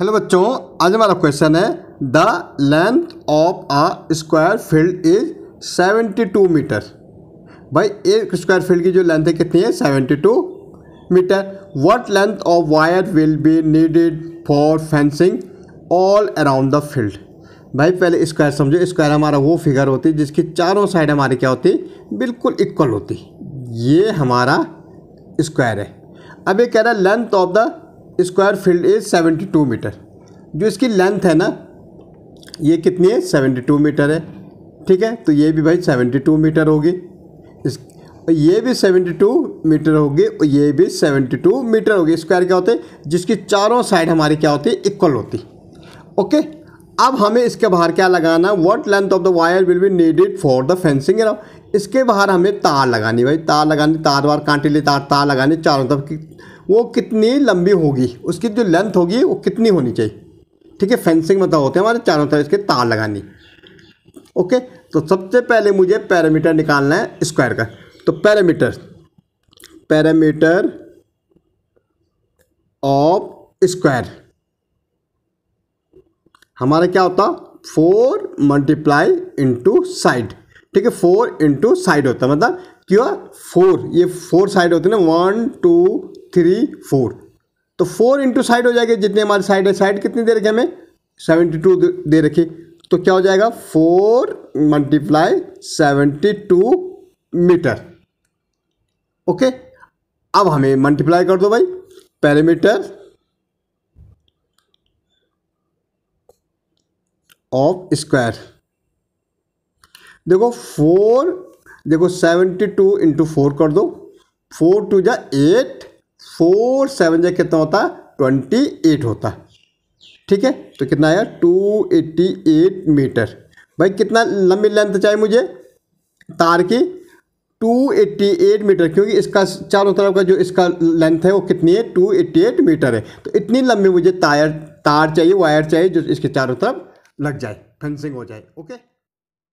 hello बच्चों आज हमारा क्वेश्चन है the length of a square field is seventy two metre भाई एक स्क्वायर फील्ड की जो लेंथ है कितनी है 72 two metre what length of wire will be needed for fencing all around the field भाई पहले स्क्वायर समझो स्क्वायर हमारा वो फिगर होती जिसकी चारों साइड हमारी क्या होती बिल्कुल इक्वल होती ये हमारा स्क्वायर है अब ये कह रहा है length of the square field is seventy two metre जो इसकी लेंथ है ना ये कितनी है सेवेंटी टू मीटर है ठीक है तो ये भी भाई सेवेंटी टू मीटर होगी इस ये भी सेवेंटी टू मीटर होगी और ये भी सेवेंटी टू मीटर होगी स्क्वायर क्या होते हैं जिसकी चारों साइड हमारी क्या होती है इक्वल होती ओके अब हमें इसके बाहर क्या लगाना what length of the wire will be needed for the fencing इसके बाहर हमें तार लगानी भाई तार लगानी तार वार कांटे लिए तार तार लगानी चारों तरफ की वो कितनी लंबी होगी उसकी जो लेंथ होगी वो कितनी होनी चाहिए ठीक है फेंसिंग मतलब होते हैं हमारे चारों तरफ इसके तार लगानी ओके तो सबसे पहले मुझे पैरामीटर निकालना है स्क्वायर का तो पैरामीटर पैरामीटर ऑफ स्क्वायर हमारा क्या होता फोर मल्टीप्लाई इंटू साइड ठीक है फोर इंटू साइड होता मतलब क्यों फोर ये फोर साइड होते हैं ना वन टू थ्री फोर तो फोर इंटू साइड हो जाएगी जितने हमारे साइड है साइड कितनी दे रखी हमें सेवेंटी टू दे रखी तो क्या हो जाएगा four multiply seventy two metre okay अब हमें मल्टीप्लाई कर दो भाई पैरामीटर ऑफ स्क्वायर देखो फोर देखो सेवेंटी टू इंटू फोर कर दो फोर टू जा एट फोर सेवन जै कितना होता है ट्वेंटी एट होता है ठीक है तो कितना आया टू एट्टी एट मीटर भाई कितना लंबी लेंथ चाहिए मुझे तार की टू एट्टी एट मीटर क्योंकि इसका चारों तरफ का जो इसका लेंथ है वो कितनी है टू एट्टी एट मीटर है तो इतनी लंबी मुझे तार तार चाहिए वायर चाहिए जो इसके चारों तरफ लग जाए फेंसिंग हो जाए ओके